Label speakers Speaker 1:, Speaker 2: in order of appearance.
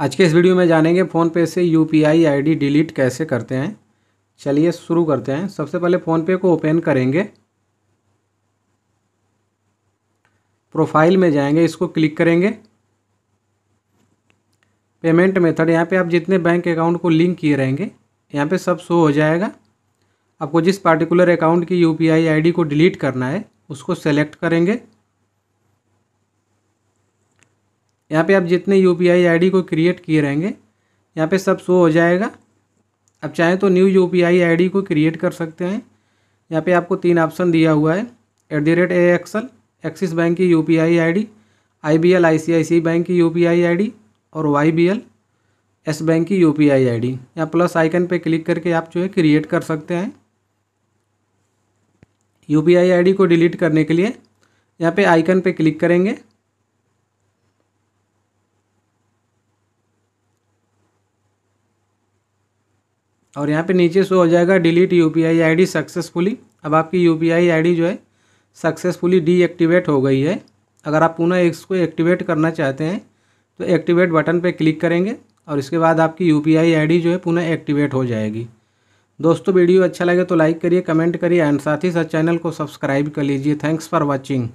Speaker 1: आज के इस वीडियो में जानेंगे फ़ोनपे से U P I I D delete कैसे करते हैं चलिए शुरू करते हैं सबसे पहले फ़ोनपे को ओपन करेंगे प्रोफाइल में जाएंगे इसको क्लिक करेंगे पेमेंट मेथड यहाँ पे आप जितने बैंक अकाउंट को लिंक किए रहेंगे यहाँ पे सब शो हो जाएगा आपको जिस पार्टिकुलर अकाउंट की U P I I D को डिलीट करना है उसको सेलेक्ट करेंगे यहाँ पे आप जितने U P I I D को क्रिएट किए रहेंगे यहाँ पे सब शो हो जाएगा आप चाहें तो new U P I I D को क्रिएट कर सकते हैं यहाँ पे आपको तीन ऑप्शन दिया हुआ है at the rate a axle Axis bank की U P I I D I B L I C I C bank की U P I I D और Y B L S bank की U P I I D यहाँ plus icon पे click करके आप जो है create कर सकते हैं U P I I D को डिलीट करने के लिए यहाँ पे आइकन पे क्लिक करेंगे और यहाँ पे नीचे शो हो जाएगा delete U P I I D successfully अब आपकी U P I I D जो है सक्सेसफुली डीएक्टिवेट हो गई है अगर आप पुनः इसको एक्टिवेट करना चाहते हैं तो एक्टिवेट बटन पे क्लिक करेंगे और इसके बाद आपकी U P I I D जो है पुनः एक्टिवेट हो जाएगी दोस्तों वीडियो अच्छा लगे तो लाइक करिए कमेंट करिए एंड साथ ही साथ चैनल को सब्सक्राइब कर लीजिए थैंक्स फॉर वॉचिंग